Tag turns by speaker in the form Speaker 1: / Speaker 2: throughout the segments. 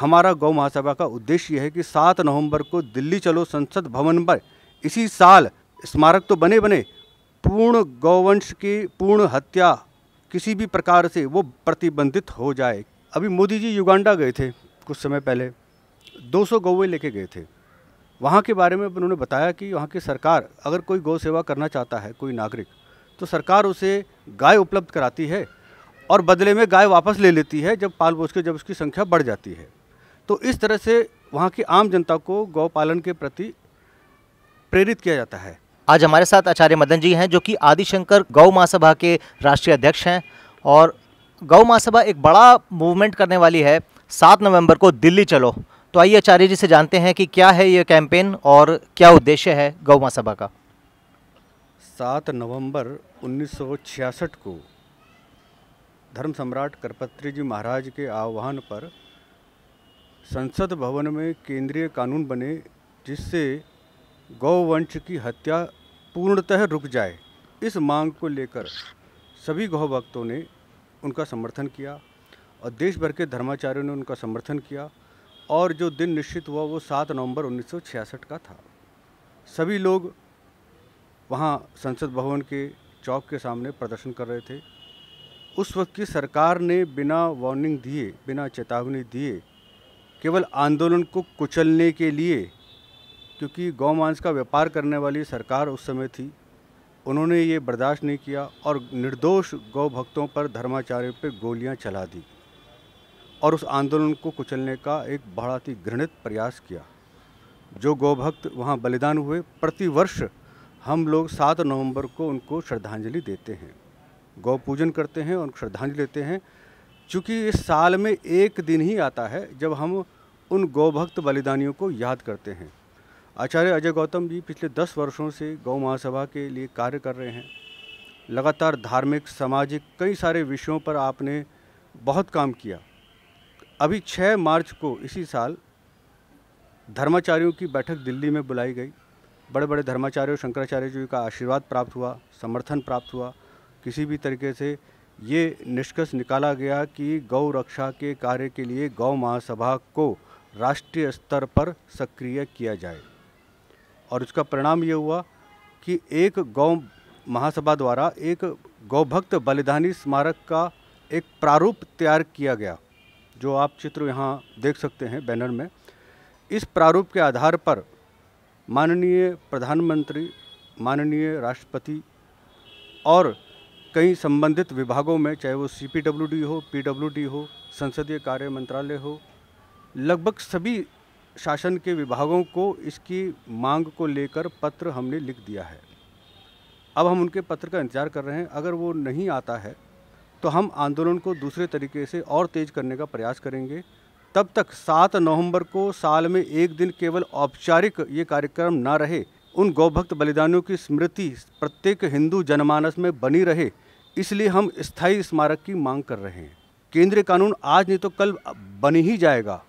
Speaker 1: हमारा गौ महासभा का उद्देश्य यह है कि 7 नवंबर को दिल्ली चलो संसद भवन पर इसी साल स्मारक तो बने बने पूर्ण गौवंश की पूर्ण हत्या किसी भी प्रकार से वो प्रतिबंधित हो जाए अभी मोदी जी युगांडा गए थे कुछ समय पहले 200 सौ गौवे लेके गए थे वहाँ के बारे में उन्होंने बताया कि वहाँ की सरकार अगर कोई गौ सेवा करना चाहता है कोई नागरिक तो सरकार उसे गाय उपलब्ध कराती है और बदले में गाय वापस ले लेती है जब पाल पोस के जब उसकी संख्या बढ़ जाती है तो इस तरह से वहाँ की आम जनता को गौ पालन के प्रति प्रेरित किया जाता है आज हमारे साथ आचार्य मदन जी हैं जो कि आदिशंकर गौ महासभा के राष्ट्रीय अध्यक्ष हैं और गौ महासभा एक बड़ा मूवमेंट करने वाली है सात नवंबर को दिल्ली चलो तो आइए आचार्य जी से जानते हैं कि क्या है ये कैंपेन और क्या उद्देश्य है गौ महासभा का सात नवंबर 1966 को धर्म सम्राट करपत्री जी महाराज के आह्वान पर संसद भवन में केंद्रीय कानून बने जिससे गौवंश की हत्या पूर्णतः रुक जाए इस मांग को लेकर सभी गौ भक्तों ने उनका समर्थन किया और देश भर के धर्माचार्यों ने उनका समर्थन किया और जो दिन निश्चित हुआ वो 7 नवंबर 1966 का था सभी लोग वहाँ संसद भवन के चौक के सामने प्रदर्शन कर रहे थे उस वक्त की सरकार ने बिना वार्निंग दिए बिना चेतावनी दिए केवल आंदोलन को कुचलने के लिए क्योंकि गौ मांस का व्यापार करने वाली सरकार उस समय थी उन्होंने ये बर्दाश्त नहीं किया और निर्दोष गौ भक्तों पर धर्माचार्यों पर गोलियां चला दी और उस आंदोलन को कुचलने का एक बहुत ही घृणित प्रयास किया जो गौभक्त वहाँ बलिदान हुए प्रतिवर्ष हम लोग सात नवंबर को उनको श्रद्धांजलि देते हैं गौ पूजन करते हैं और श्रद्धांजलि देते हैं चूँकि इस साल में एक दिन ही आता है जब हम उन गौभक्त बलिदानियों को याद करते हैं आचार्य अजय गौतम जी पिछले दस वर्षों से गौ महासभा के लिए कार्य कर रहे हैं लगातार धार्मिक सामाजिक कई सारे विषयों पर आपने बहुत काम किया अभी 6 मार्च को इसी साल धर्माचार्यों की बैठक दिल्ली में बुलाई गई बड़े बड़े धर्माचार्यों शंकराचार्य जी का आशीर्वाद प्राप्त हुआ समर्थन प्राप्त हुआ किसी भी तरीके से ये निष्कर्ष निकाला गया कि गौ रक्षा के कार्य के लिए गौ महासभा को राष्ट्रीय स्तर पर सक्रिय किया जाए और इसका परिणाम ये हुआ कि एक गौ महासभा द्वारा एक गौभक्त बलिदानी स्मारक का एक प्रारूप तैयार किया गया जो आप चित्र यहाँ देख सकते हैं बैनर में इस प्रारूप के आधार पर माननीय प्रधानमंत्री माननीय राष्ट्रपति और कई संबंधित विभागों में चाहे वो सी हो पी हो संसदीय कार्य मंत्रालय हो लगभग सभी शासन के विभागों को इसकी मांग को लेकर पत्र हमने लिख दिया है अब हम उनके पत्र का इंतज़ार कर रहे हैं अगर वो नहीं आता है तो हम आंदोलन को दूसरे तरीके से और तेज़ करने का प्रयास करेंगे तब तक 7 नवंबर को साल में एक दिन केवल औपचारिक ये कार्यक्रम ना रहे उन गौभक्त बलिदानियों की स्मृति प्रत्येक हिंदू जनमानस में बनी रहे इसलिए हम स्थायी स्मारक की मांग कर रहे हैं केंद्रीय कानून आज नहीं तो कल बन ही जाएगा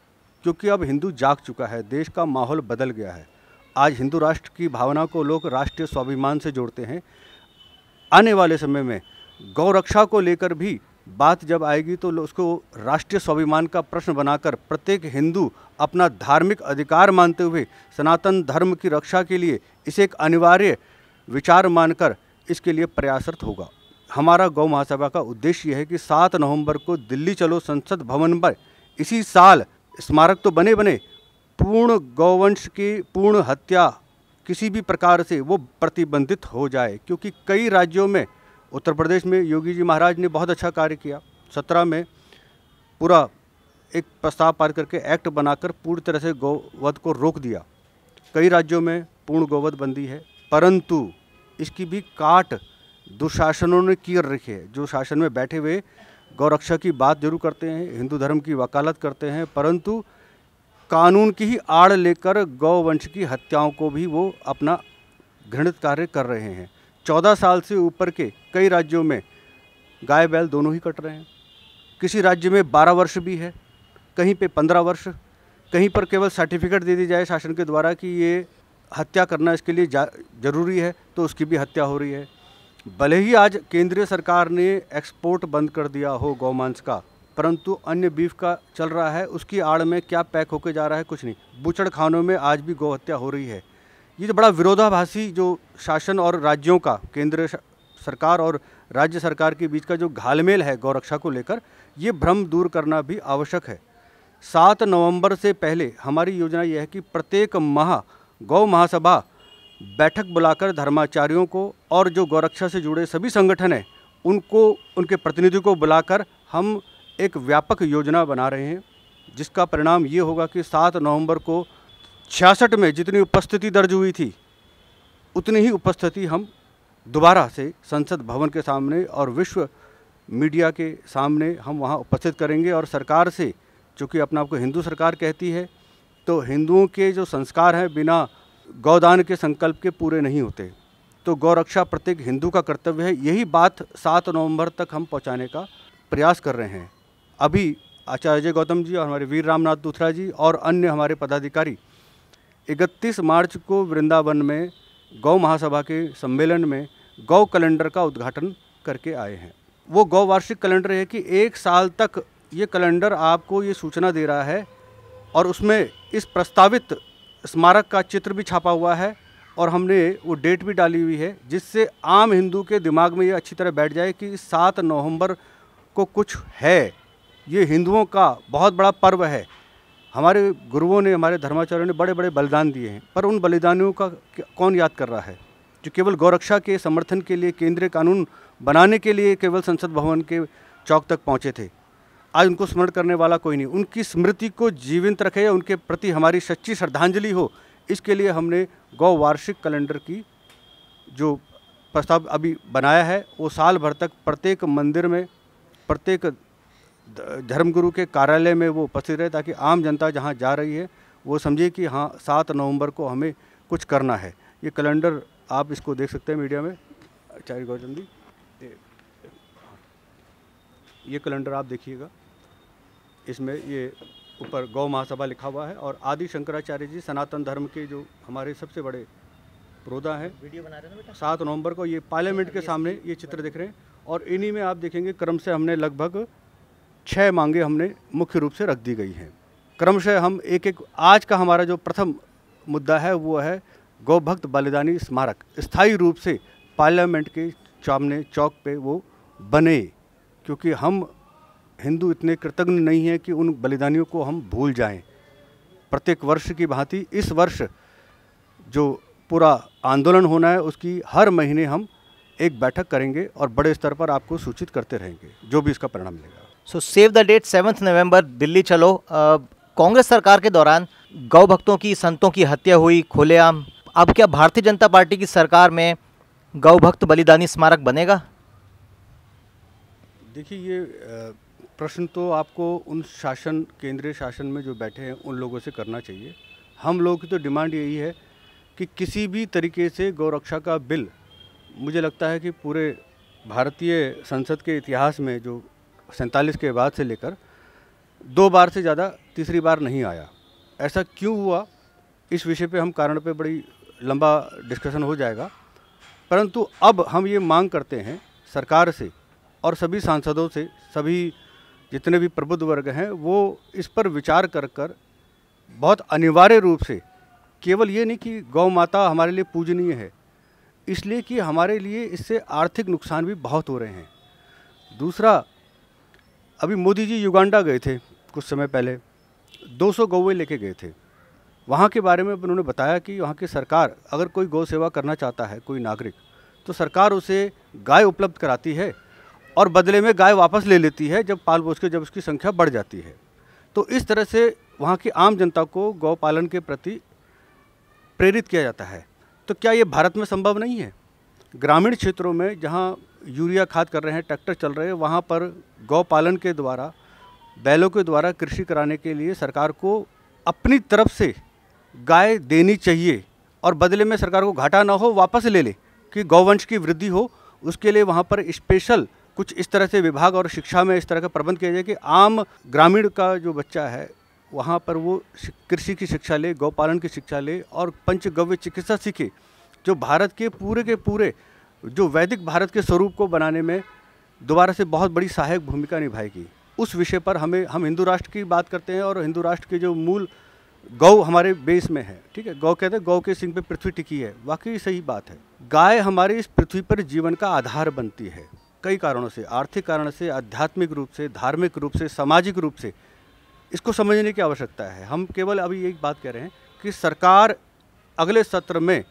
Speaker 1: क्योंकि अब हिंदू जाग चुका है देश का माहौल बदल गया है आज हिंदू राष्ट्र की भावना को लोग राष्ट्रीय स्वाभिमान से जोड़ते हैं आने वाले समय में गौरक्षा को लेकर भी बात जब आएगी तो उसको राष्ट्रीय स्वाभिमान का प्रश्न बनाकर प्रत्येक हिंदू अपना धार्मिक अधिकार मानते हुए सनातन धर्म की रक्षा के लिए इसे एक अनिवार्य विचार मानकर इसके लिए प्रयासरत होगा हमारा गौ महासभा का उद्देश्य यह है कि 7 नवंबर को दिल्ली चलो संसद भवन पर इसी साल स्मारक तो बने बने पूर्ण गौवंश की पूर्ण हत्या किसी भी प्रकार से वो प्रतिबंधित हो जाए क्योंकि कई राज्यों में उत्तर प्रदेश में योगी जी महाराज ने बहुत अच्छा कार्य किया सत्रह में पूरा एक प्रस्ताव पार करके एक्ट बनाकर पूरी तरह से गौवध को रोक दिया कई राज्यों में पूर्ण गौवध बंदी है परंतु इसकी भी काट दुशासनों ने की रखी है जो शासन में बैठे हुए गौरक्षा की बात जरूर करते हैं हिंदू धर्म की वकालत करते हैं परंतु कानून की ही आड़ लेकर गौवंश की हत्याओं को भी वो अपना घृणित कार्य कर रहे हैं 14 साल से ऊपर के कई राज्यों में गाय बैल दोनों ही कट रहे हैं किसी राज्य में 12 वर्ष भी है कहीं पे 15 वर्ष कहीं पर केवल सर्टिफिकेट दे दी जाए शासन के द्वारा कि ये हत्या करना इसके लिए ज़रूरी है तो उसकी भी हत्या हो रही है भले ही आज केंद्रीय सरकार ने एक्सपोर्ट बंद कर दिया हो गौमांस का परंतु अन्य बीफ का चल रहा है उसकी आड़ में क्या पैक होकर जा रहा है कुछ नहीं बूचड़ खानों में आज भी गौ हत्या हो रही है ये जो बड़ा विरोधाभासी जो शासन और राज्यों का केंद्र सरकार और राज्य सरकार के बीच का जो घालमेल है गौरक्षा को लेकर ये भ्रम दूर करना भी आवश्यक है सात नवंबर से पहले हमारी योजना यह है कि प्रत्येक माह गौ महासभा बैठक बुलाकर धर्माचार्यों को और जो गौरक्षा से जुड़े सभी संगठन हैं उनको उनके प्रतिनिधियों को बुलाकर हम एक व्यापक योजना बना रहे हैं जिसका परिणाम ये होगा कि सात नवंबर को छियासठ में जितनी उपस्थिति दर्ज हुई थी उतनी ही उपस्थिति हम दोबारा से संसद भवन के सामने और विश्व मीडिया के सामने हम वहाँ उपस्थित करेंगे और सरकार से चूँकि अपने आप को हिंदू सरकार कहती है तो हिंदुओं के जो संस्कार हैं बिना गौदान के संकल्प के पूरे नहीं होते तो गौरक्षा प्रत्येक हिंदू का कर्तव्य है यही बात सात नवंबर तक हम पहुँचाने का प्रयास कर रहे हैं अभी आचार्य गौतम जी और हमारे वीर रामनाथ दूथरा जी और अन्य हमारे पदाधिकारी 31 मार्च को वृंदावन में गौ महासभा के सम्मेलन में गौ कैलेंडर का उद्घाटन करके आए हैं वो गौ वार्षिक कैलेंडर है कि एक साल तक ये कैलेंडर आपको ये सूचना दे रहा है और उसमें इस प्रस्तावित स्मारक का चित्र भी छापा हुआ है और हमने वो डेट भी डाली हुई है जिससे आम हिंदू के दिमाग में ये अच्छी तरह बैठ जाए कि सात नवंबर को कुछ है ये हिंदुओं का बहुत बड़ा पर्व है हमारे गुरुओं ने हमारे धर्माचार्यों ने बड़े बड़े बलिदान दिए हैं पर उन बलिदानियों का कौन याद कर रहा है जो केवल गौरक्षा के समर्थन के लिए केंद्रीय कानून बनाने के लिए केवल संसद भवन के चौक तक पहुँचे थे आज उनको स्मरण करने वाला कोई नहीं उनकी स्मृति को जीवंत रखे उनके प्रति हमारी सच्ची श्रद्धांजलि हो इसके लिए हमने गौ वार्षिक कैलेंडर की जो प्रस्ताव अभी बनाया है वो साल भर तक प्रत्येक मंदिर में प्रत्येक धर्मगुरु के कार्यालय में वो उपस्थित रहे ताकि आम जनता जहाँ जा रही है वो समझे कि हाँ सात नवंबर को हमें कुछ करना है ये कैलेंडर आप इसको देख सकते हैं मीडिया में चार्य गौतम जी ये कैलेंडर आप देखिएगा इसमें ये ऊपर गौ महासभा लिखा हुआ है और आदि शंकराचार्य जी सनातन धर्म के जो हमारे सबसे बड़े प्रोदा हैं वीडियो बना रहे हैं सात नवंबर को ये पार्लियामेंट के सामने ये चित्र दिख रहे हैं और इन्हीं में आप देखेंगे क्रम से हमने लगभग छः मांगे हमने मुख्य रूप से रख दी गई हैं क्रमशः हम एक एक आज का हमारा जो प्रथम मुद्दा है वो है गौभक्त बलिदानी स्मारक स्थायी रूप से पार्लियामेंट के सामने चौक पे वो बने क्योंकि हम हिंदू इतने कृतज्ञ नहीं हैं कि उन बलिदानियों को हम भूल जाएं प्रत्येक वर्ष की भांति इस वर्ष जो पूरा आंदोलन होना है उसकी हर महीने हम एक बैठक करेंगे और बड़े स्तर पर आपको सूचित करते रहेंगे जो भी इसका परिणाम मिलेगा so save the date seventh November Delhi चलो कांग्रेस सरकार के दौरान गौ भक्तों की संतों की हत्या हुई खुलेआम अब क्या भारतीय जनता पार्टी की सरकार में गौ भक्त बलिदानी स्मारक बनेगा देखिए ये प्रश्न तो आपको उन शासन केंद्रीय शासन में जो बैठे हैं उन लोगों से करना चाहिए हम लोगों की तो डिमांड यही है कि किसी भी तरीके से गौरक्षा का बिल मुझे लगता है कि पूरे भारतीय संसद के इतिहास में जो सैंतालीस के बाद से लेकर दो बार से ज़्यादा तीसरी बार नहीं आया ऐसा क्यों हुआ इस विषय पे हम कारण पे बड़ी लंबा डिस्कशन हो जाएगा परंतु अब हम ये मांग करते हैं सरकार से और सभी सांसदों से सभी जितने भी प्रबुद्ध वर्ग हैं वो इस पर विचार कर कर बहुत अनिवार्य रूप से केवल ये नहीं कि गौ माता हमारे लिए पूजनीय है इसलिए कि हमारे लिए इससे आर्थिक नुकसान भी बहुत हो रहे हैं दूसरा अभी मोदी जी युगांडा गए थे कुछ समय पहले 200 सौ गौवे लेके गए थे वहाँ के बारे में उन्होंने बताया कि वहाँ की सरकार अगर कोई गौ सेवा करना चाहता है कोई नागरिक तो सरकार उसे गाय उपलब्ध कराती है और बदले में गाय वापस ले लेती है जब पाल पोस के जब उसकी संख्या बढ़ जाती है तो इस तरह से वहाँ की आम जनता को गौ पालन के प्रति प्रेरित किया जाता है तो क्या ये भारत में संभव नहीं है ग्रामीण क्षेत्रों में जहाँ यूरिया खाद कर रहे हैं ट्रैक्टर चल रहे हैं वहाँ पर गौ पालन के द्वारा बैलों के द्वारा कृषि कराने के लिए सरकार को अपनी तरफ से गाय देनी चाहिए और बदले में सरकार को घाटा ना हो वापस ले ले कि गौवंश की वृद्धि हो उसके लिए वहाँ पर स्पेशल कुछ इस तरह से विभाग और शिक्षा में इस तरह का प्रबंध किया जाए कि आम ग्रामीण का जो बच्चा है वहाँ पर वो कृषि की शिक्षा ले गौपालन की शिक्षा ले और पंचगव्य चिकित्सा सीखे जो भारत के पूरे के पूरे जो वैदिक भारत के स्वरूप को बनाने में दोबारा से बहुत बड़ी सहायक भूमिका निभाएगी उस विषय पर हमें हम हिंदू राष्ट्र की बात करते हैं और हिंदू राष्ट्र के जो मूल गौ हमारे बेस में है ठीक है गौ कहते हैं गौ के सिंह पे पृथ्वी टिकी है वाकई सही बात है गाय हमारे इस पृथ्वी पर जीवन का आधार बनती है कई कारणों से आर्थिक कारण से आध्यात्मिक रूप से धार्मिक रूप से सामाजिक रूप से इसको समझने की आवश्यकता है हम केवल अभी एक बात कह रहे हैं कि सरकार अगले सत्र में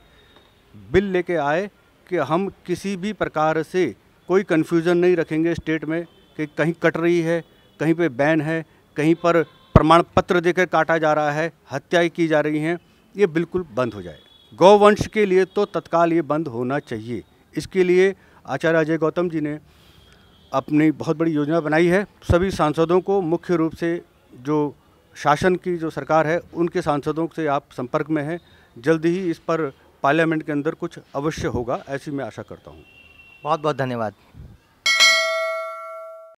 Speaker 1: बिल लेके आए कि हम किसी भी प्रकार से कोई कन्फ्यूज़न नहीं रखेंगे स्टेट में कि कहीं कट रही है कहीं पे बैन है कहीं पर प्रमाण पत्र देकर काटा जा रहा है हत्याएं की जा रही हैं ये बिल्कुल बंद हो जाए गौवंश के लिए तो तत्काल ये बंद होना चाहिए इसके लिए आचार्य अजय गौतम जी ने अपनी बहुत बड़ी योजना बनाई है सभी सांसदों को मुख्य रूप से जो शासन की जो सरकार है उनके सांसदों से आप संपर्क में हैं जल्द ही इस पर पार्लियामेंट के अंदर कुछ अवश्य होगा ऐसी मैं आशा करता हूँ बहुत बहुत धन्यवाद